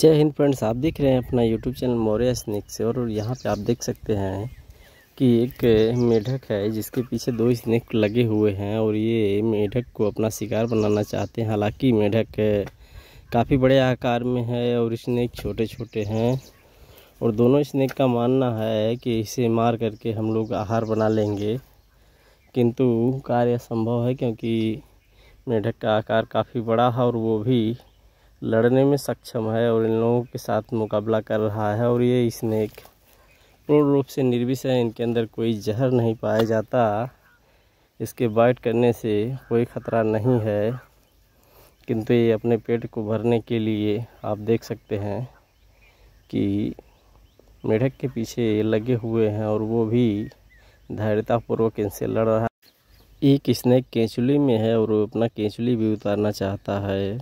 जय हिंद फ्रेंड्स आप देख रहे हैं अपना यूट्यूब चैनल मौर्य स्नैक्स और यहाँ पे आप देख सकते हैं कि एक मेढक है जिसके पीछे दो स्नैक लगे हुए हैं और ये मेढक को अपना शिकार बनाना चाहते हैं हालांकि मेढक काफ़ी बड़े आकार में है और स्नैक छोटे छोटे हैं और दोनों स्नैक का मानना है कि इसे मार करके हम लोग आहार बना लेंगे किंतु कार्य संभव है क्योंकि मेढक का आकार काफ़ी बड़ा है और वो भी लड़ने में सक्षम है और इन लोगों के साथ मुकाबला कर रहा है और ये स्नैक पूर्ण रूप से निर्विष है इनके अंदर कोई जहर नहीं पाया जाता इसके बाइट करने से कोई ख़तरा नहीं है किंतु ये अपने पेट को भरने के लिए आप देख सकते हैं कि मेढक के पीछे लगे हुए हैं और वो भी धैर्यतापूर्वक इनसे लड़ रहा है एक स्नैक केंचुली में है और वो अपना केंचुली भी उतारना चाहता है